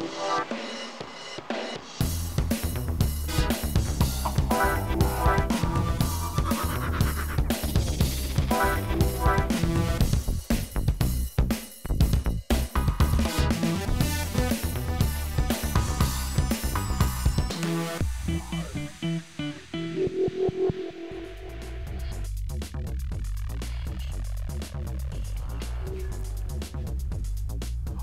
Thank you.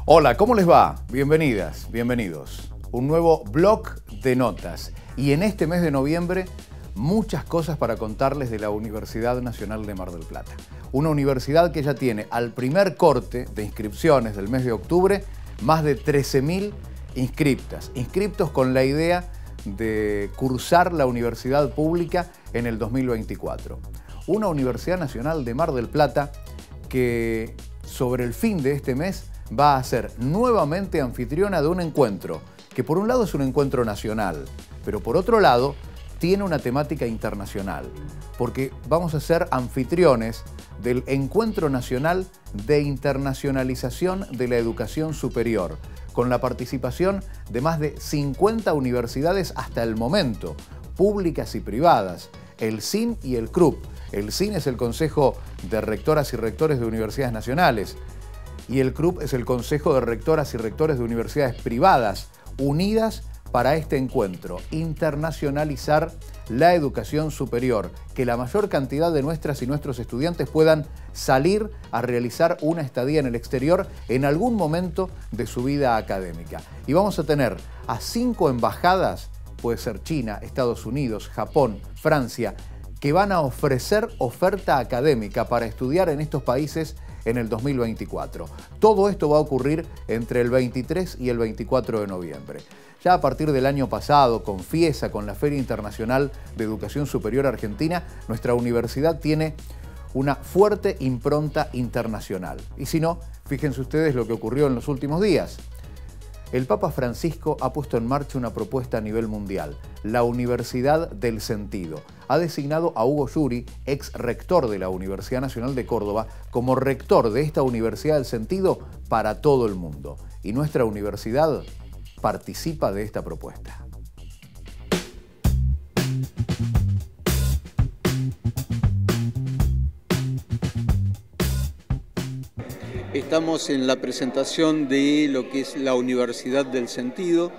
Hola, ¿cómo les va? Bienvenidas, bienvenidos. Un nuevo blog de notas. Y en este mes de noviembre, muchas cosas para contarles de la Universidad Nacional de Mar del Plata. Una universidad que ya tiene al primer corte de inscripciones del mes de octubre más de 13.000 inscriptas. Inscriptos con la idea de cursar la universidad pública en el 2024. Una Universidad Nacional de Mar del Plata que sobre el fin de este mes va a ser nuevamente anfitriona de un encuentro, que por un lado es un encuentro nacional, pero por otro lado tiene una temática internacional, porque vamos a ser anfitriones del Encuentro Nacional de Internacionalización de la Educación Superior, con la participación de más de 50 universidades hasta el momento, públicas y privadas, el CIN y el CRUP. El CIN es el Consejo de Rectoras y Rectores de Universidades Nacionales, y el CRUP es el Consejo de Rectoras y Rectores de Universidades Privadas, unidas para este encuentro, internacionalizar la educación superior, que la mayor cantidad de nuestras y nuestros estudiantes puedan salir a realizar una estadía en el exterior en algún momento de su vida académica. Y vamos a tener a cinco embajadas, puede ser China, Estados Unidos, Japón, Francia, que van a ofrecer oferta académica para estudiar en estos países en el 2024. Todo esto va a ocurrir entre el 23 y el 24 de noviembre. Ya a partir del año pasado, confiesa con la Feria Internacional de Educación Superior Argentina, nuestra universidad tiene una fuerte impronta internacional. Y si no, fíjense ustedes lo que ocurrió en los últimos días. El Papa Francisco ha puesto en marcha una propuesta a nivel mundial, la Universidad del Sentido. Ha designado a Hugo Yuri, ex rector de la Universidad Nacional de Córdoba, como rector de esta Universidad del Sentido para todo el mundo. Y nuestra universidad participa de esta propuesta. Estamos en la presentación de lo que es la Universidad del Sentido,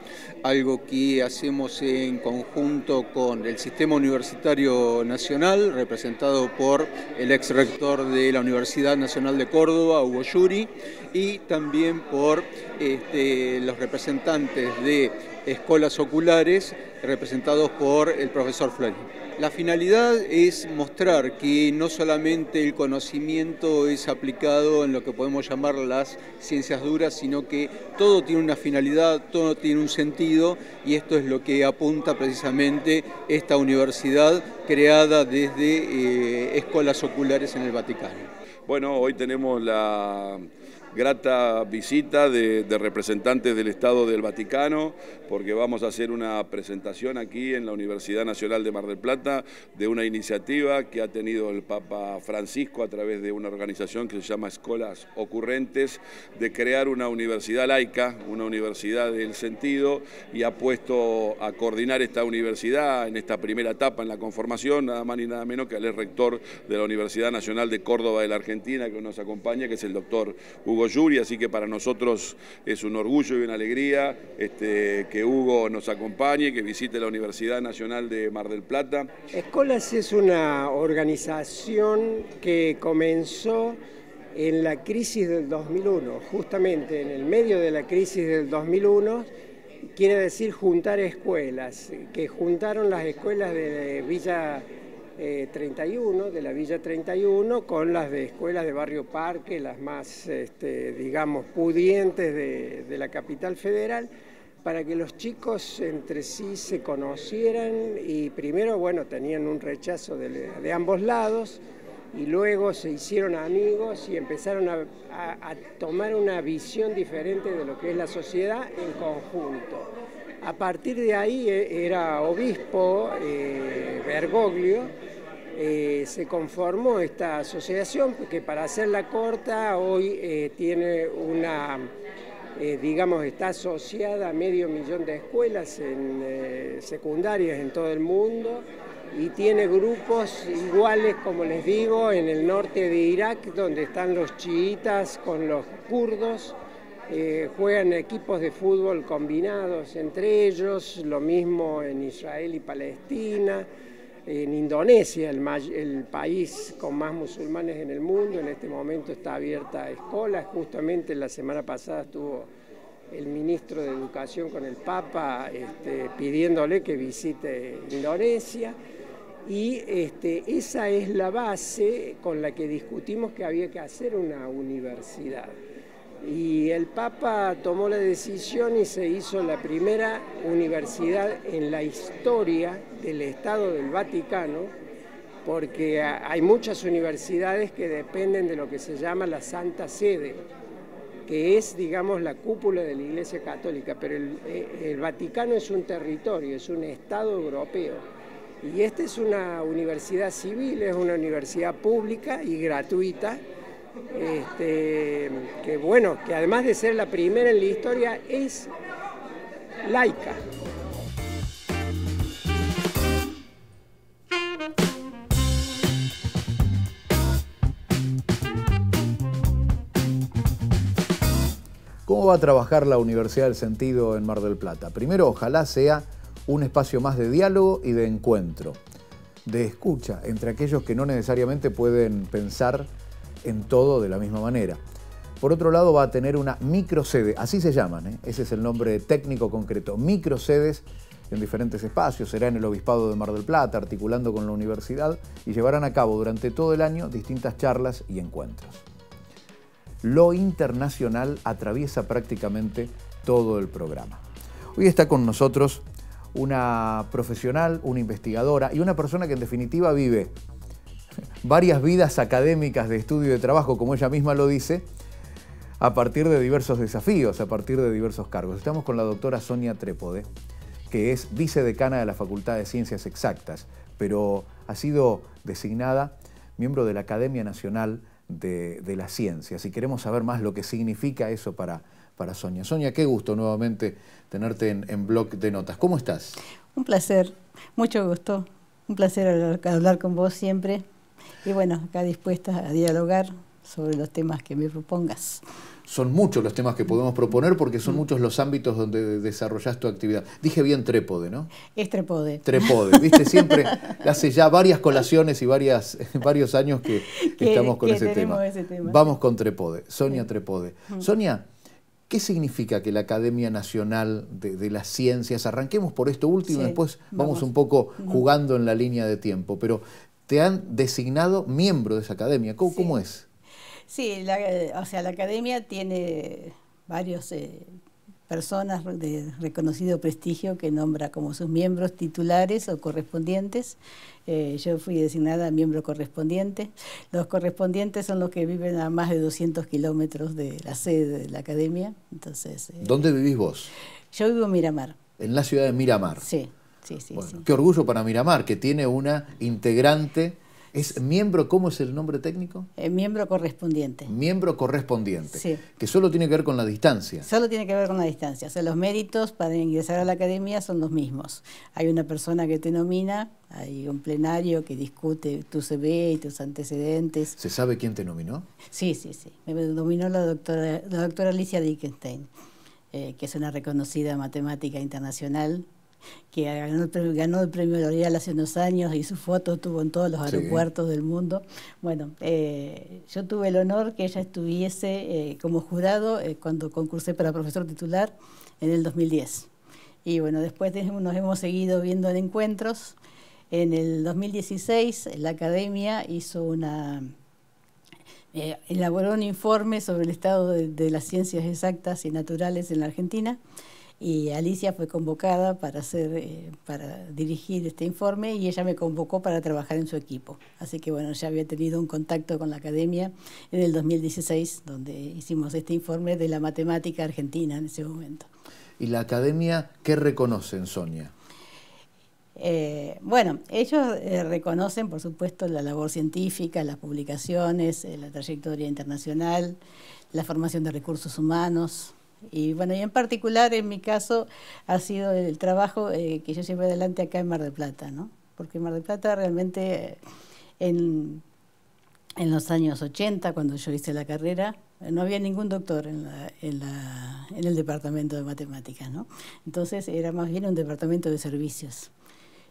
algo que hacemos en conjunto con el Sistema Universitario Nacional, representado por el ex rector de la Universidad Nacional de Córdoba, Hugo Yuri, y también por este, los representantes de escuelas oculares representados por el profesor Flori. La finalidad es mostrar que no solamente el conocimiento es aplicado en lo que podemos llamar las ciencias duras, sino que todo tiene una finalidad, todo tiene un sentido y esto es lo que apunta precisamente esta universidad creada desde eh, escuelas oculares en el Vaticano. Bueno, hoy tenemos la grata visita de, representantes del Estado del Vaticano, porque vamos a hacer una presentación aquí en la Universidad Nacional de Mar del Plata de una iniciativa que ha tenido el Papa Francisco a través de una organización que se llama Escolas Ocurrentes, de crear una universidad laica, una universidad del sentido, y ha puesto a coordinar esta universidad en esta primera etapa, en la conformación, nada más ni nada menos que al rector de la Universidad Nacional de Córdoba de la Argentina, que nos acompaña, que es el doctor Hugo Yuri, así que para nosotros es un orgullo y una alegría este, que Hugo nos acompañe, que visite la Universidad Nacional de Mar del Plata. Escolas es una organización que comenzó en la crisis del 2001, justamente en el medio de la crisis del 2001, quiere decir juntar escuelas, que juntaron las escuelas de Villa 31, eh, de la Villa 31, con las de escuelas de Barrio Parque, las más, este, digamos, pudientes de, la capital federal para que los chicos entre sí se conocieran y primero, bueno, tenían un rechazo de, ambos lados y luego se hicieron amigos y empezaron a, tomar una visión diferente de lo que es la sociedad en conjunto. A partir de ahí eh, era obispo eh, Bergoglio, eh, se conformó esta asociación que para hacerla corta hoy eh, tiene una, eh, digamos, está asociada a medio millón de escuelas secundarias en todo el mundo y tiene grupos iguales, como les digo, en el norte de Irak, donde están los chiitas con los kurdos. juegan equipos de fútbol combinados entre ellos, lo mismo en Israel y Palestina. En Indonesia, el, país con más musulmanes en el mundo, en este momento está abierta a escuelas. Justamente la semana pasada estuvo el ministro de Educación con el Papa este, pidiéndole que visite Indonesia. Y este, esa es la base con la que discutimos que había que hacer una universidad y el Papa tomó la decisión y se hizo la primera universidad en la historia del Estado del Vaticano, porque hay muchas universidades que dependen de lo que se llama la Santa Sede, que es, digamos, la cúpula de la Iglesia Católica, pero el, eh, Vaticano es un territorio, es un Estado europeo. Y esta es una universidad civil, es una universidad pública y gratuita, este, que bueno, que además de ser la primera en la historia, es laica. ¿Cómo va a trabajar la Universidad del Sentido en Mar del Plata? Primero, ojalá sea un espacio más de diálogo y de encuentro, de escucha entre aquellos que no necesariamente pueden pensar en todo de la misma manera. Por otro lado, va a tener una micro sede... así se llaman, ¿eh? ese es el nombre técnico concreto, ...micro sedes en diferentes espacios, será en el Obispado de Mar del Plata, articulando con la universidad, y llevarán a cabo durante todo el año distintas charlas y encuentros. Lo internacional atraviesa prácticamente todo el programa. Hoy está con nosotros una profesional, una investigadora y una persona que en definitiva vive varias vidas académicas de estudio y de trabajo, como ella misma lo dice, a partir de diversos desafíos, a partir de diversos cargos. Estamos con la doctora Sonia Trépode, que es vicedecana de la Facultad de Ciencias Exactas, pero ha sido designada miembro de la Academia Nacional de, las Ciencias y queremos saber más lo que significa eso para, Sonia. Sonia, qué gusto nuevamente tenerte en, en Blog de Notas. ¿Cómo estás? Un placer, mucho gusto. Un placer hablar con vos siempre. Y bueno, acá dispuesta a dialogar sobre los temas que me propongas. Son muchos los temas que mm. podemos proponer porque son mm. muchos los ámbitos donde desarrollas tu actividad. Dije bien trépode, ¿no? Es trépode. Trépode, viste, siempre hace ya varias colaciones y varios años que, estamos con ese, tema. Vamos con trépode, Sonia Trépode. Mm. Sonia, ¿Qué significa que la Academia Nacional de, las Ciencias, arranquemos por esto último, y después vamos, vamos, un poco jugando en la línea de tiempo, pero te han designado miembro de esa academia. ¿Cómo, es? Sí, o sea, la academia tiene varios eh, personas de reconocido prestigio que nombra como sus miembros titulares o correspondientes. Eh, yo fui designada miembro correspondiente. Los correspondientes son los que viven a más de 200 kilómetros de la sede de la academia. Entonces, eh, ¿Dónde vivís vos? Yo vivo en Miramar. En la ciudad de Miramar. Sí. Qué orgullo para Miramar, que tiene una integrante. ¿Es miembro, cómo es el nombre técnico? Eh, miembro correspondiente. Miembro correspondiente. Que solo tiene que ver con la distancia. Solo tiene que ver con la distancia. O sea, los méritos para ingresar a la academia son los mismos. Hay una persona que te nomina, hay un plenario que discute tu CV y tus antecedentes. ¿Se sabe quién te nominó? Sí, sí, sí. Me nominó la doctora, la doctora Alicia Dickenstein, eh, que es una reconocida matemática internacional que ganó, el premio L'Oreal hace unos años y su foto estuvo en todos los aeropuertos del mundo. Bueno, eh, yo tuve el honor que ella estuviese eh, como jurado eh, cuando concursé para profesor titular en el 2010. Y bueno, después nos hemos seguido viendo en encuentros. En el 2016 la academia hizo una elaboró un informe sobre el estado de, las ciencias exactas y naturales en la Argentina y Alicia fue convocada para hacer eh, para dirigir este informe y ella me convocó para trabajar en su equipo así que bueno ya había tenido un contacto con la academia en el 2016 donde hicimos este informe de la matemática argentina en ese momento y la academia qué reconocen Sonia eh, bueno, ellos eh, reconocen, por supuesto, la labor científica, las publicaciones, la trayectoria internacional, la formación de recursos humanos, y bueno, y en particular en mi caso ha sido el trabajo eh, que yo llevo adelante acá en Mar del Plata, ¿no? Porque Mar del Plata realmente eh, en, en los años 80, cuando yo hice la carrera, eh, no había ningún doctor en, la, en, el departamento de matemáticas, ¿no? Entonces era más bien un departamento de servicios.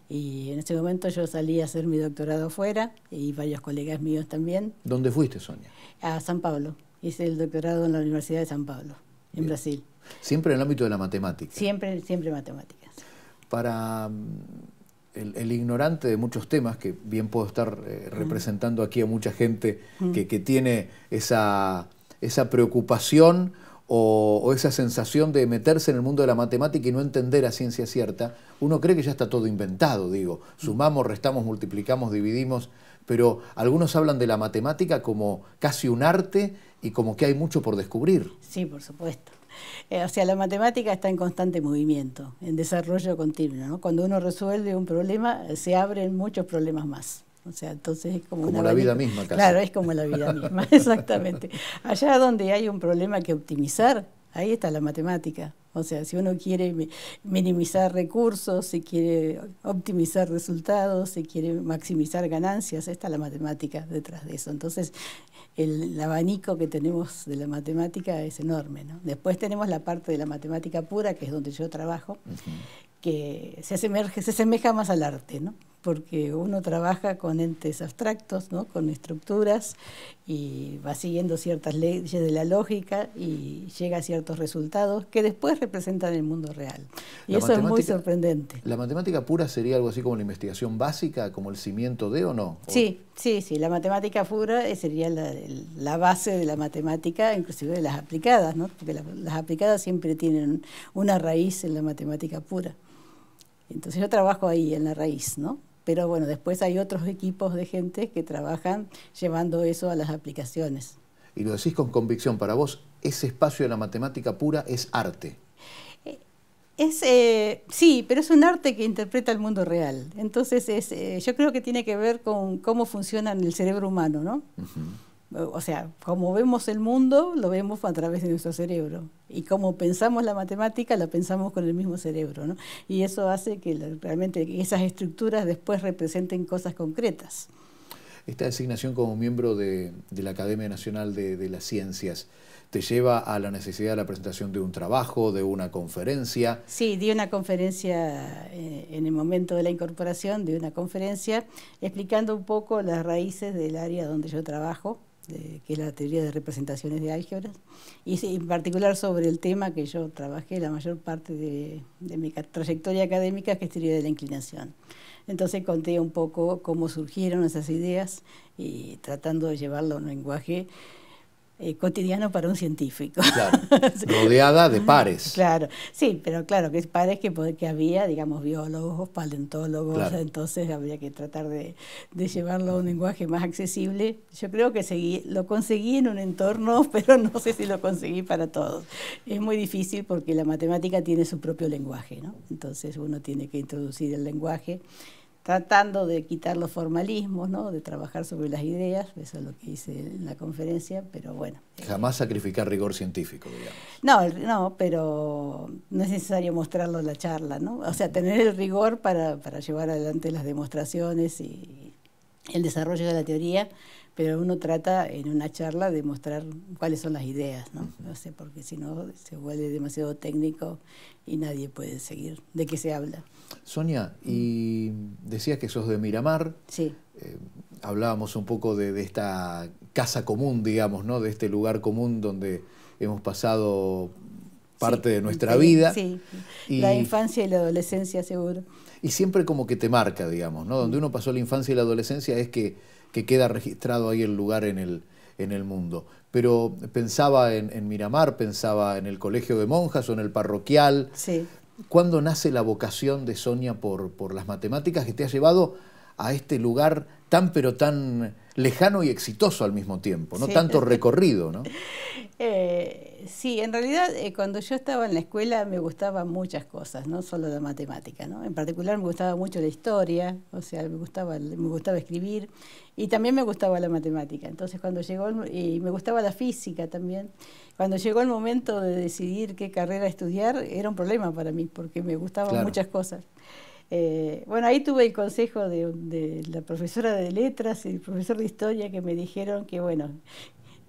Y en ese momento yo salí a hacer mi doctorado afuera y varios colegas míos también. ¿Dónde fuiste, Sonia? A San Pablo. Hice el doctorado en la Universidad de San Pablo en Brasil. Siempre en el ámbito de la matemática. Siempre, siempre matemáticas. Para mm, el, ignorante de muchos temas, que bien puedo estar eh, representando aquí a mucha gente que, tiene esa, preocupación o, o, esa sensación de meterse en el mundo de la matemática y no entender a ciencia cierta, uno cree que ya está todo inventado, digo, sumamos, restamos, multiplicamos, dividimos, pero algunos hablan de la matemática como casi un arte y como que hay mucho por descubrir. Sí, por supuesto. Eh, o sea, la matemática está en constante movimiento, en desarrollo continuo. Cuando uno resuelve un problema, eh, se abren muchos problemas más. O sea, entonces es como, como la vida misma. Casi. Claro, es como la vida misma, exactamente. Allá donde hay un problema que optimizar, Ahí está la matemática. O sea, si uno quiere minimizar recursos, si quiere optimizar resultados, si quiere maximizar ganancias, está la matemática detrás de eso. Entonces, el, abanico que tenemos de la matemática es enorme. Después tenemos la parte de la matemática pura, que es donde yo trabajo, que se, asemeja, más al arte. ¿no? porque uno trabaja con entes abstractos, ¿no? con estructuras y va siguiendo ciertas leyes de la lógica y llega a ciertos resultados que después representan el mundo real. Y eso es muy sorprendente. ¿La matemática pura sería algo así como la investigación básica, como el cimiento de o no? Sí, sí, sí. La matemática pura eh, sería la, base de la matemática, inclusive de las aplicadas, ¿no? porque las aplicadas siempre tienen una raíz en la matemática pura. Entonces yo trabajo ahí, en la raíz, ¿no? Pero bueno, después hay otros equipos de gente que trabajan llevando eso a las aplicaciones. Y lo decís con convicción, para vos ese espacio de la matemática pura es arte. Eh, es, eh, sí, pero es un arte que interpreta el mundo real. Entonces, es, eh, yo creo que tiene que ver con cómo funciona el cerebro humano, ¿no? O sea, como vemos el mundo, lo vemos a través de nuestro cerebro. Y como pensamos la matemática, la pensamos con el mismo cerebro. ¿no? Y eso hace que realmente esas estructuras después representen cosas concretas. Esta designación como miembro de, la Academia Nacional de, las Ciencias, te lleva a la necesidad de la presentación de un trabajo, de una conferencia. Sí, di una conferencia eh, en el momento de la incorporación, de una conferencia explicando un poco las raíces del área donde yo trabajo que es la teoría de representaciones de álgebras, y en particular sobre el tema que yo trabajé la mayor parte de, de mi trayectoria académica, que es teoría de la inclinación. Entonces conté un poco cómo surgieron esas ideas y tratando de llevarlo a un lenguaje eh, cotidiano para un científico. Rodeada de pares. Claro, sí, pero claro, que es pares que, que había, digamos, biólogos, paleontólogos, entonces habría que tratar de, de, llevarlo a un lenguaje más accesible. Yo creo que lo conseguí en un entorno, pero no sé si lo conseguí para todos. Es muy difícil porque la matemática tiene su propio lenguaje, ¿no? Entonces uno tiene que introducir el lenguaje tratando de quitar los formalismos, ¿no? de trabajar sobre las ideas, eso es lo que hice en la conferencia, pero bueno. Jamás sacrificar rigor científico, digamos. No, no, pero no es necesario mostrarlo en la charla, ¿no? O sea, tener el rigor para, para llevar adelante las demostraciones y el desarrollo de la teoría, pero uno trata en una charla de mostrar cuáles son las ideas, ¿no? No sé, porque si no se vuelve demasiado técnico y nadie puede seguir de qué se habla. Sonia, y decías que sos de Miramar. Sí. Eh, hablábamos un poco de, esta casa común, digamos, ¿no? De este lugar común donde hemos pasado parte de nuestra vida. Sí, la infancia y la adolescencia seguro. Y siempre como que te marca, digamos, ¿no? Donde uno pasó la infancia y la adolescencia es que que queda registrado ahí el lugar en el, en el mundo. Pero pensaba en, Miramar, pensaba en el colegio de monjas o en el parroquial. Sí. ¿Cuándo nace la vocación de Sonia por, por las matemáticas que te ha llevado a este lugar tan pero tan lejano y exitoso al mismo tiempo, ¿no? Tanto recorrido, ¿no? Eh, sí, en realidad eh, cuando yo estaba en la escuela me gustaban muchas cosas, no solo la matemática, ¿no? En particular me gustaba mucho la historia, o sea, me gustaba, me gustaba escribir y también me gustaba la matemática. Entonces cuando llegó, y me gustaba la física también, cuando llegó el momento de decidir qué carrera estudiar, era un problema para mí porque me gustaban muchas cosas. Eh, bueno, ahí tuve el consejo de, la profesora de letras y el profesor de historia que me dijeron que, bueno,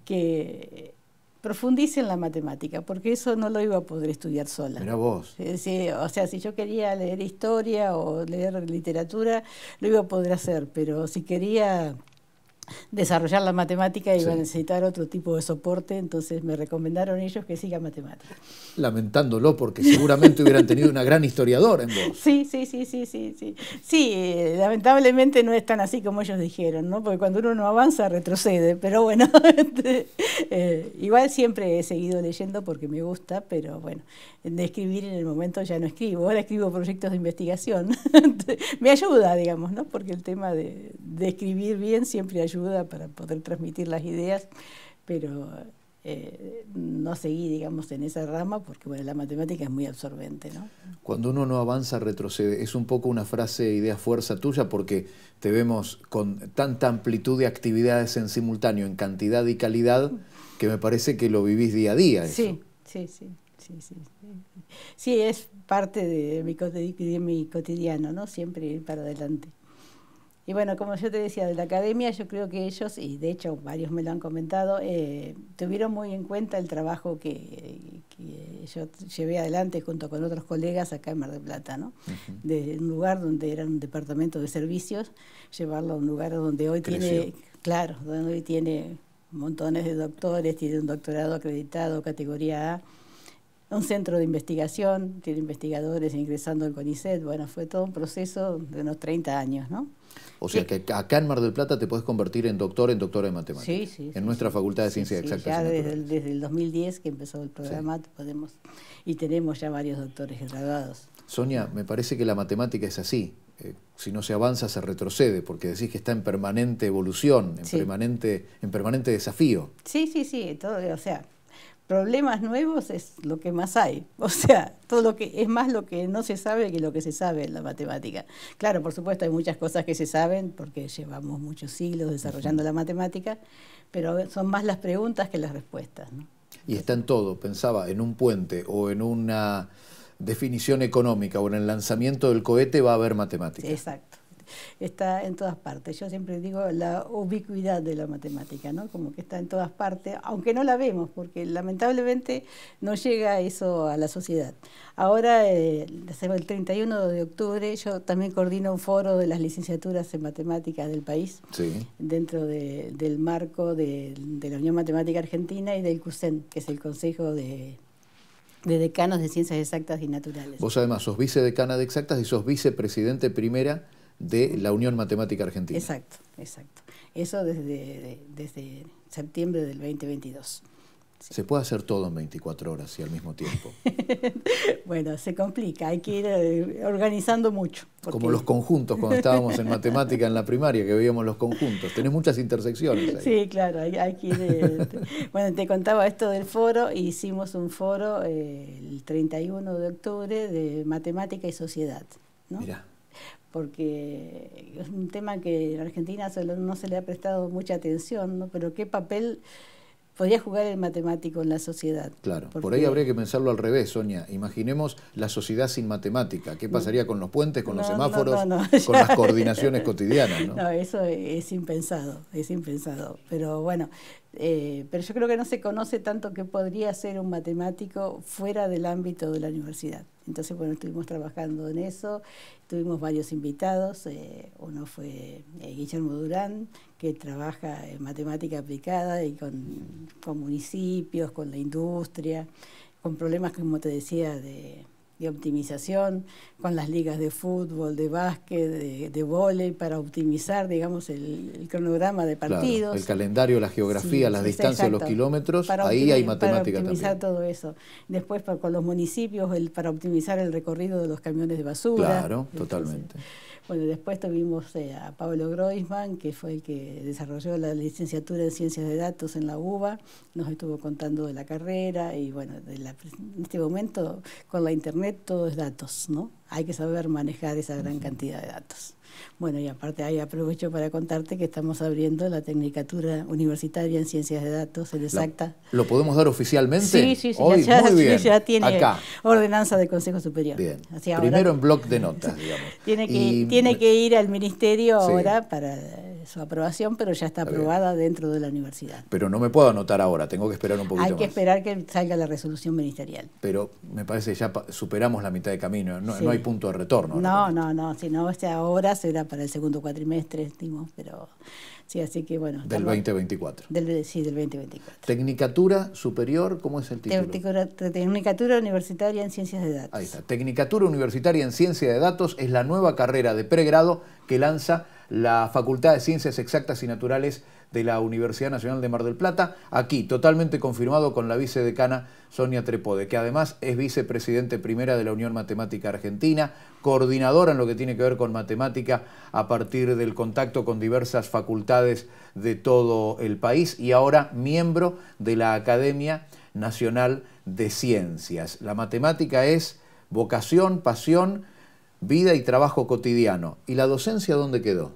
que profundice en la matemática, porque eso no lo iba a poder estudiar sola. Pero vos. o sea, si yo quería leer historia o leer literatura, lo iba a poder hacer, pero si quería desarrollar la matemática y va a necesitar otro tipo de soporte, entonces me recomendaron ellos que siga matemática. Lamentándolo, porque seguramente hubieran tenido una gran historiadora en vos. Sí, sí, sí, sí, sí, sí. Sí, eh, lamentablemente no es tan así como ellos dijeron, ¿no? Porque cuando uno no avanza, retrocede, pero bueno, este, eh, igual siempre he seguido leyendo porque me gusta, pero bueno, de escribir en el momento ya no escribo, ahora escribo proyectos de investigación. Este, me ayuda, digamos, Porque el tema de, de escribir bien siempre ayuda para poder transmitir las ideas, pero eh, no seguí, digamos, en esa rama porque, bueno, la matemática es muy absorbente, ¿no? Cuando uno no avanza, retrocede. Es un poco una frase, idea, fuerza tuya porque te vemos con tanta amplitud de actividades en simultáneo, en cantidad y calidad, que me parece que lo vivís día a día. Sí, sí, sí. Sí, sí, sí. es parte de mi, mi cotidiano, ¿no? Siempre ir para adelante. Y bueno, como yo te decía, de la academia, yo creo que ellos, y de hecho varios me lo han comentado, eh, tuvieron muy en cuenta el trabajo que, yo llevé adelante junto con otros colegas acá en Mar del Plata, ¿no? De un lugar donde era un departamento de servicios, llevarlo a un lugar donde hoy tiene, claro, donde hoy tiene montones de doctores, tiene un doctorado acreditado, categoría A un centro de investigación, tiene investigadores ingresando al CONICET, bueno, fue todo un proceso de unos 30 años, ¿no? O sea que acá en Mar del Plata te puedes convertir en doctor, en doctora de matemáticas. Sí, sí. En nuestra Facultad de Ciencias sí, Exactas. Ya desde el, 2010 que empezó el programa podemos y tenemos ya varios doctores graduados. Sonia, me parece que la matemática es así. Eh, si no se avanza, se retrocede, porque decís que está en permanente evolución, en, permanente, en permanente desafío. Sí, sí, sí. Todo, o sea, problemas nuevos es lo que más hay. O sea, todo lo que es más lo que no se sabe que lo que se sabe en la matemática. Claro, por supuesto hay muchas cosas que se saben porque llevamos muchos siglos desarrollando la matemática, pero son más las preguntas que las respuestas. Y está en todo, pensaba, en un puente o en una definición económica o en el lanzamiento del cohete va a haber matemática. Exacto está en todas partes. Yo siempre digo la ubicuidad de la matemática, ¿no? Como que está en todas partes, aunque no la vemos, porque lamentablemente no llega eso a la sociedad. Ahora, eh, el 31 de octubre, yo también coordino un foro de las licenciaturas en matemáticas del país, dentro del marco de, la Unión Matemática Argentina y del CUSEN, que es el Consejo de decanos de ciencias exactas y naturales. Vos además sos Vice Decana de exactas y sos vicepresidente primera de la Unión Matemática Argentina. Exacto, exacto. Eso desde, desde septiembre del 2022. Se puede hacer todo en 24 horas y al mismo tiempo. bueno, se complica, hay que ir eh, organizando mucho. Como los conjuntos, cuando estábamos en matemática en la primaria, que veíamos los conjuntos. Tenés muchas intersecciones. Ahí. Sí, claro, hay, que ir... Eh, bueno, te contaba esto del foro, hicimos un foro eh, el 31 de octubre de matemática y sociedad. ¿no? Mirá porque es un tema que en Argentina no se le ha prestado mucha atención, ¿no? pero qué papel podría jugar el matemático en la sociedad. Claro, por ahí habría que pensarlo al revés, Sonia. Imaginemos la sociedad sin matemática. ¿Qué mm. pasaría con los puentes, con los semáforos, con las coordinaciones cotidianas? ¿no? eso es impensado, es impensado. Pero bueno, eh, pero yo creo que no se conoce tanto qué podría ser un matemático fuera del ámbito de la universidad. Entonces, bueno, estuvimos trabajando en eso, tuvimos varios invitados, eh, uno fue eh, Guillermo Durán, que trabaja en matemática aplicada y con, municipios, con la industria, con problemas, como te decía, de, optimización, con las ligas de fútbol, de básquet, de, de para optimizar, digamos, el, cronograma de partidos. el calendario, la geografía, las distancias, los kilómetros, ahí hay matemática para optimizar todo eso. Después con los municipios, el, para optimizar el recorrido de los camiones de basura. Claro, totalmente. Bueno, después tuvimos eh, a Pablo Groisman, que fue el que desarrolló la licenciatura en Ciencias de Datos en la UBA, nos estuvo contando de la carrera y bueno, en este momento con la Internet todo es datos, ¿no? Hay que saber manejar esa gran cantidad de datos. Bueno, y aparte ahí aprovecho para contarte que estamos abriendo la Tecnicatura Universitaria en Ciencias de Datos, en exacta. ¿Lo, podemos dar oficialmente? Sí, sí, sí. ya, tiene ordenanza del Consejo Superior. Bien. Primero en bloc de notas, digamos. tiene, que, tiene que ir al Ministerio ahora para su aprobación, pero ya está, aprobada dentro de la universidad. Pero no me puedo anotar ahora, tengo que esperar un poquito. Hay que esperar que salga la resolución ministerial. Pero me parece que ya superamos la mitad de camino, no, hay punto de retorno. No, no, no, si no, este ahora será para el segundo cuatrimestre, pero sí, así que bueno. Del 2024. sí, del 2024. Tecnicatura superior, ¿cómo es el título? Tecnicatura, Universitaria en Ciencias de Datos. Ahí está, Tecnicatura Universitaria en Ciencia de Datos es la nueva carrera de pregrado que lanza la Facultad de Ciencias Exactas y Naturales de la Universidad Nacional de Mar del Plata, aquí totalmente confirmado con la vicedecana Sonia Trepode, que además es vicepresidente primera de la Unión Matemática Argentina, coordinadora en lo que tiene que ver con matemática a partir del contacto con diversas facultades de todo el país y ahora miembro de la Academia Nacional de Ciencias. La matemática es vocación, pasión, vida y trabajo cotidiano. ¿Y la docencia dónde quedó?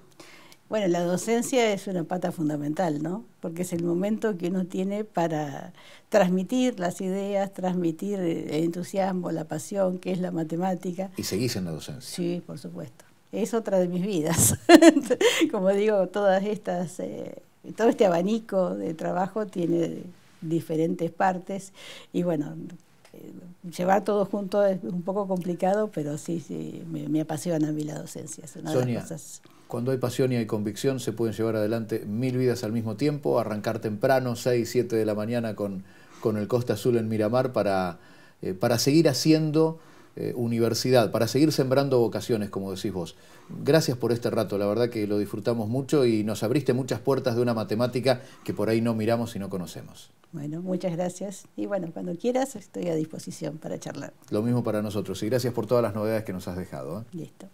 Bueno, la docencia es una pata fundamental, ¿no? Porque es el momento que uno tiene para transmitir las ideas, transmitir el entusiasmo, la pasión, que es la matemática. ¿Y seguís en la docencia? Sí, por supuesto. Es otra de mis vidas. Como digo, todas estas, eh, todo este abanico de trabajo tiene diferentes partes y bueno, eh, llevar todo junto es un poco complicado, pero sí, sí, me, apasiona a mí la docencia. Sonia, cuando hay pasión y hay convicción, se pueden llevar adelante mil vidas al mismo tiempo, arrancar temprano, 6, 7 de la mañana con, el Costa Azul en Miramar para, eh, para seguir haciendo eh, universidad, para seguir sembrando vocaciones, como decís vos. Gracias por este rato, la verdad que lo disfrutamos mucho y nos abriste muchas puertas de una matemática que por ahí no miramos y no conocemos. Bueno, muchas gracias. Y bueno, cuando quieras estoy a disposición para charlar. Lo mismo para nosotros y gracias por todas las novedades que nos has dejado. ¿eh? Listo.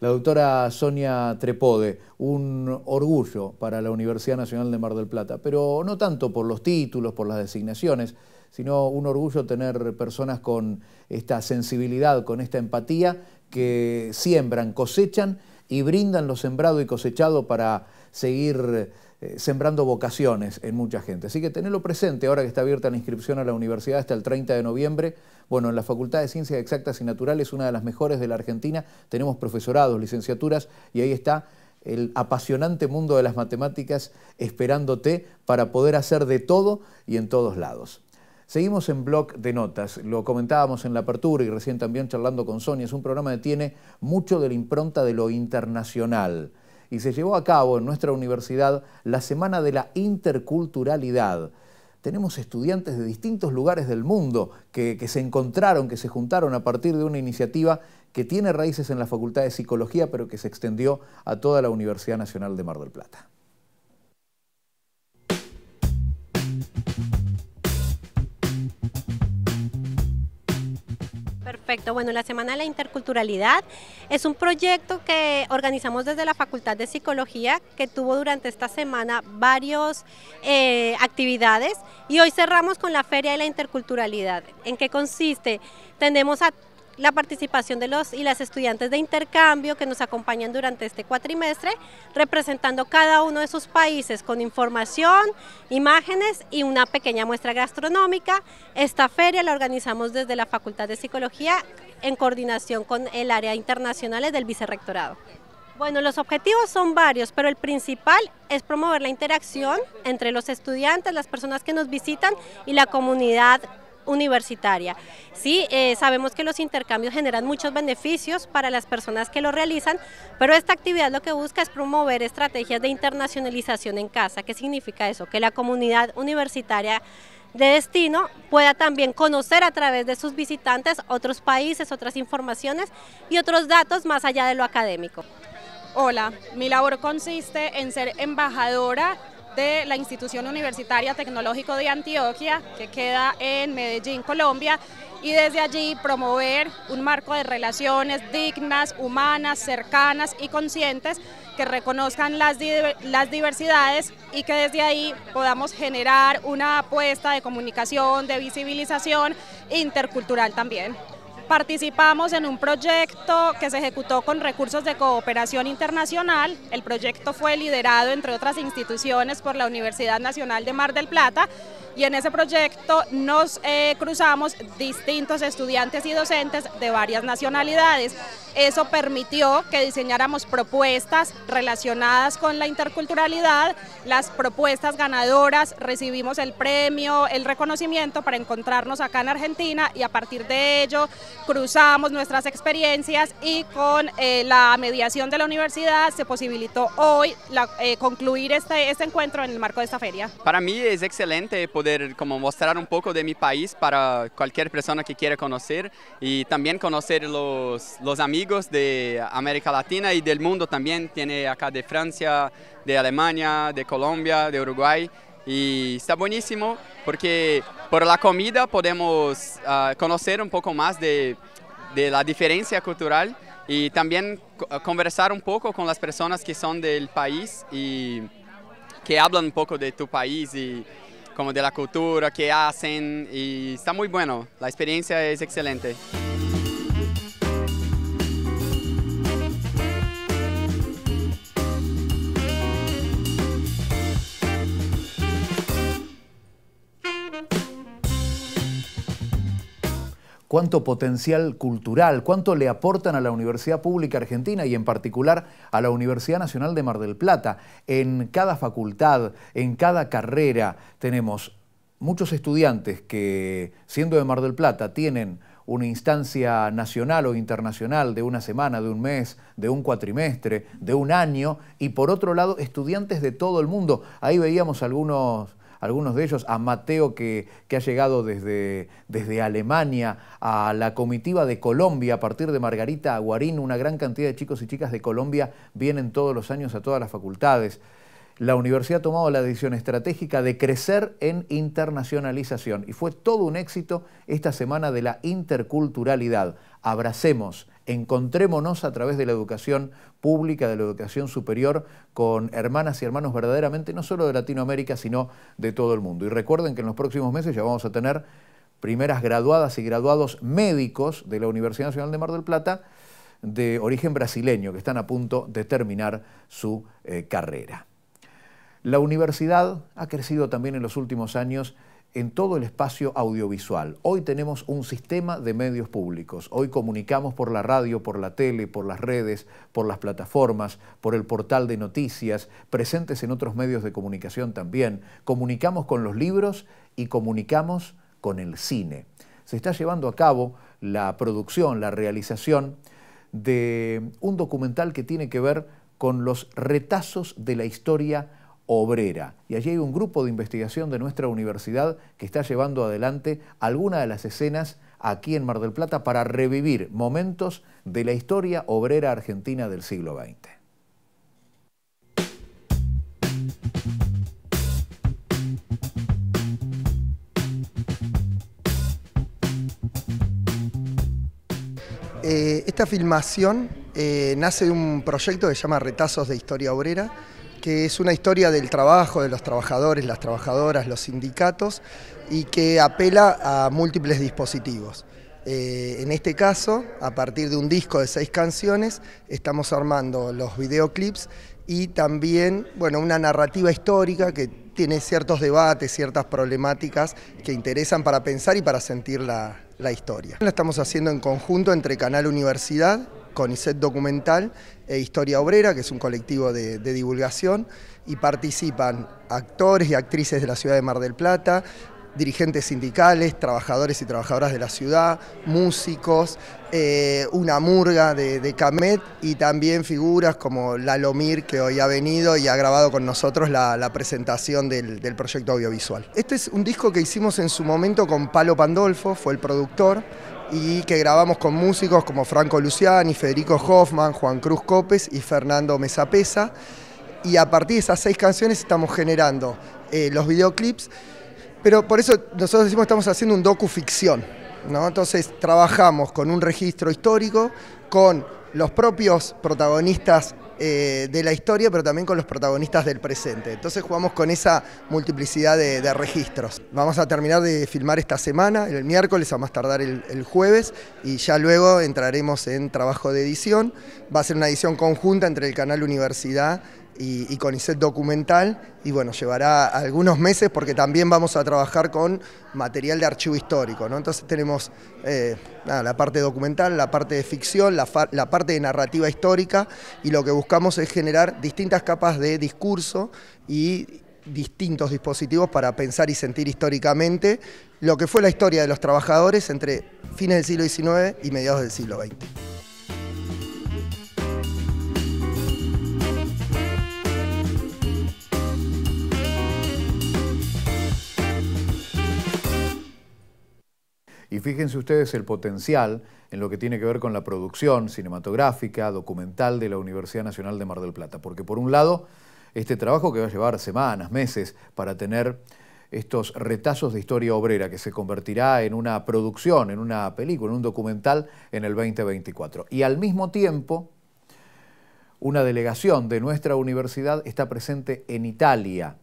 La doctora Sonia Trepode, un orgullo para la Universidad Nacional de Mar del Plata, pero no tanto por los títulos, por las designaciones, sino un orgullo tener personas con esta sensibilidad, con esta empatía, que siembran, cosechan y brindan lo sembrado y cosechado para seguir eh, sembrando vocaciones en mucha gente. Así que tenerlo presente ahora que está abierta la inscripción a la universidad hasta el 30 de noviembre. Bueno, en la Facultad de Ciencias Exactas y Naturales, una de las mejores de la Argentina, tenemos profesorados, licenciaturas y ahí está el apasionante mundo de las matemáticas esperándote para poder hacer de todo y en todos lados. Seguimos en blog de notas, lo comentábamos en la apertura y recién también charlando con Sonia, es un programa que tiene mucho de la impronta de lo internacional y se llevó a cabo en nuestra universidad la Semana de la Interculturalidad. Tenemos estudiantes de distintos lugares del mundo que, que, se encontraron, que se juntaron a partir de una iniciativa que tiene raíces en la Facultad de Psicología, pero que se extendió a toda la Universidad Nacional de Mar del Plata. Perfecto. Bueno, la Semana de la Interculturalidad es un proyecto que organizamos desde la Facultad de Psicología que tuvo durante esta semana varias eh, actividades y hoy cerramos con la Feria de la Interculturalidad. ¿En qué consiste? Tenemos a la participación de los y las estudiantes de intercambio que nos acompañan durante este cuatrimestre, representando cada uno de sus países con información, imágenes y una pequeña muestra gastronómica. Esta feria la organizamos desde la Facultad de Psicología en coordinación con el área internacional del vicerrectorado. Bueno, los objetivos son varios, pero el principal es promover la interacción entre los estudiantes, las personas que nos visitan y la comunidad universitaria. Sí, eh, sabemos que los intercambios generan muchos beneficios para las personas que lo realizan, pero esta actividad lo que busca es promover estrategias de internacionalización en casa. ¿Qué significa eso? Que la comunidad universitaria de destino pueda también conocer a través de sus visitantes otros países, otras informaciones y otros datos más allá de lo académico. Hola, mi labor consiste en ser embajadora de la Institución Universitaria Tecnológico de Antioquia, que queda en Medellín, Colombia, y desde allí promover un marco de relaciones dignas, humanas, cercanas y conscientes que reconozcan las, las diversidades y que desde ahí podamos generar una apuesta de comunicación, de visibilización intercultural también. Participamos en un proyecto que se ejecutó con recursos de cooperación internacional. El proyecto fue liderado, entre otras instituciones, por la Universidad Nacional de Mar del Plata y en ese proyecto nos eh, cruzamos distintos estudiantes y docentes de varias nacionalidades. Eso permitió que diseñáramos propuestas relacionadas con la interculturalidad, las propuestas ganadoras, recibimos el premio, el reconocimiento para encontrarnos acá en Argentina y a partir de ello cruzamos nuestras experiencias y con eh, la mediación de la universidad se posibilitó hoy eh, concluir este, este encuentro en el marco de esta feria. Para mí es excelente poder como mostrar un poco de mi país para cualquier persona que quiera conocer y también conocer los, los amigos de América Latina y del mundo también. Tiene acá de Francia, de Alemania, de Colombia, de Uruguay y está buenísimo porque por la comida podemos ah, conocer un poco más de, de, la diferencia cultural y también conversar un poco con las personas que son del país y que hablan un poco de tu país y como de la cultura que hacen y está muy bueno, la experiencia es excelente. cuánto potencial cultural, cuánto le aportan a la Universidad Pública Argentina y en particular a la Universidad Nacional de Mar del Plata. En cada facultad, en cada carrera tenemos muchos estudiantes que, siendo de Mar del Plata, tienen una instancia nacional o internacional de una semana, de un mes, de un cuatrimestre, de un año, y por otro lado, estudiantes de todo el mundo. Ahí veíamos algunos algunos de ellos, a Mateo que, ha llegado desde, desde Alemania, a la comitiva de Colombia, a partir de Margarita Aguarín, una gran cantidad de chicos y chicas de Colombia vienen todos los años a todas las facultades la universidad ha tomado la decisión estratégica de crecer en internacionalización y fue todo un éxito esta semana de la interculturalidad. Abracemos encontrémonos a través de la educación pública, de la educación superior, con hermanas y hermanos verdaderamente, no solo de Latinoamérica, sino de todo el mundo. Y recuerden que en los próximos meses ya vamos a tener primeras graduadas y graduados médicos de la Universidad Nacional de Mar del Plata de origen brasileño, que están a punto de terminar su eh, carrera. La universidad ha crecido también en los últimos años en todo el espacio audiovisual. Hoy tenemos un sistema de medios públicos. Hoy comunicamos por la radio, por la tele, por las redes, por las plataformas, por el portal de noticias, presentes en otros medios de comunicación también. Comunicamos con los libros y comunicamos con el cine. Se está llevando a cabo la producción, la realización de un documental que tiene que ver con los retazos de la historia obrera. Y allí hay un grupo de investigación de nuestra universidad que está llevando adelante alguna de las escenas aquí en Mar del Plata para revivir momentos de la historia obrera argentina del siglo XX. Eh, esta filmación eh, nace de un proyecto que se llama Retazos de Historia Obrera, que es una historia del trabajo, de los trabajadores, las trabajadoras, los sindicatos, y que apela a múltiples dispositivos. Eh, en este caso, a partir de un disco de seis canciones, estamos armando los videoclips y también, bueno, una narrativa histórica que tiene ciertos debates, ciertas problemáticas que interesan para pensar y para sentir la, la historia. La estamos haciendo en conjunto entre Canal Universidad ...con Iset Documental e Historia Obrera, que es un colectivo de, divulgación, y participan actores y actrices de la ciudad de Mar del Plata, dirigentes sindicales, trabajadores y trabajadoras de la ciudad, músicos, eh, una murga de, Camet y también figuras como Lalomir que hoy ha venido y ha grabado con nosotros la, presentación del, del, proyecto audiovisual. Este es un disco que hicimos en su momento con Palo Pandolfo, fue el productor, y que grabamos con músicos como Franco Luciani, Federico Hoffman, Juan Cruz Copes y Fernando Mesapesa. Y a partir de esas seis canciones estamos generando eh, los videoclips, pero por eso nosotros decimos que estamos haciendo un docuficción. ¿no? Entonces trabajamos con un registro histórico, con los propios protagonistas eh, de la historia, pero también con los protagonistas del presente. Entonces jugamos con esa multiplicidad de, registros. Vamos a terminar de filmar esta semana, el miércoles, a más tardar el, el, jueves, y ya luego entraremos en trabajo de edición. Va a ser una edición conjunta entre el canal Universidad y, con ISET documental y bueno, llevará algunos meses porque también vamos a trabajar con material de archivo histórico, Entonces tenemos eh, la parte documental, la parte de ficción, la, parte de narrativa histórica y lo que buscamos es generar distintas capas de discurso y distintos dispositivos para pensar y sentir históricamente lo que fue la historia de los trabajadores entre fines del siglo XIX y mediados del siglo XX. Y fíjense ustedes el potencial en lo que tiene que ver con la producción cinematográfica, documental de la Universidad Nacional de Mar del Plata. Porque por un lado, este trabajo que va a llevar semanas, meses, para tener estos retazos de historia obrera que se convertirá en una producción, en una película, en un documental en el 2024. Y al mismo tiempo, una delegación de nuestra universidad está presente en Italia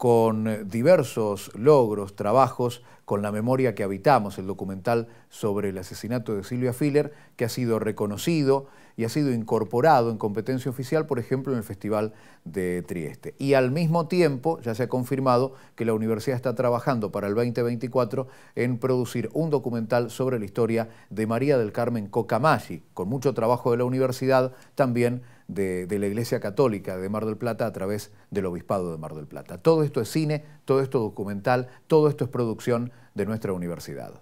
con eh, diversos logros, trabajos con la memoria que habitamos, el documental sobre el asesinato de Silvia Filler, que ha sido reconocido y ha sido incorporado en competencia oficial, por ejemplo, en el Festival de Trieste. Y al mismo tiempo ya se ha confirmado que la universidad está trabajando para el 2024 en producir un documental sobre la historia de María del Carmen Cocamaggi, con mucho trabajo de la universidad, también de, la Iglesia Católica de Mar del Plata a través del Obispado de Mar del Plata. Todo esto es cine, todo esto documental, todo esto es producción de nuestra universidad.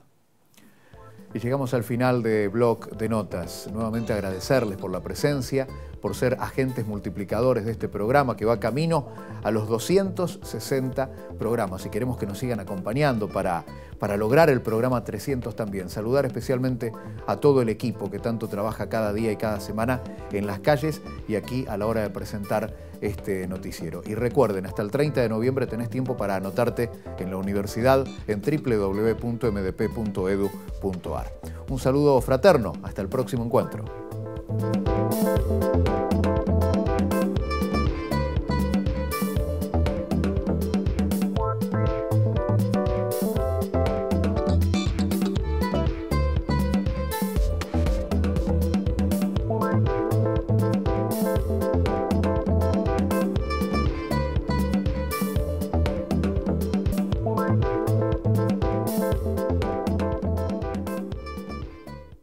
Y llegamos al final de Blog de Notas. Nuevamente agradecerles por la presencia, por ser agentes multiplicadores de este programa que va camino a los 260 programas. Y queremos que nos sigan acompañando para, para lograr el programa 300 también. Saludar especialmente a todo el equipo que tanto trabaja cada día y cada semana en las calles y aquí a la hora de presentar este noticiero. Y recuerden, hasta el 30 de noviembre tenés tiempo para anotarte en la universidad en www.mdp.edu.ar. Un saludo fraterno, hasta el próximo encuentro.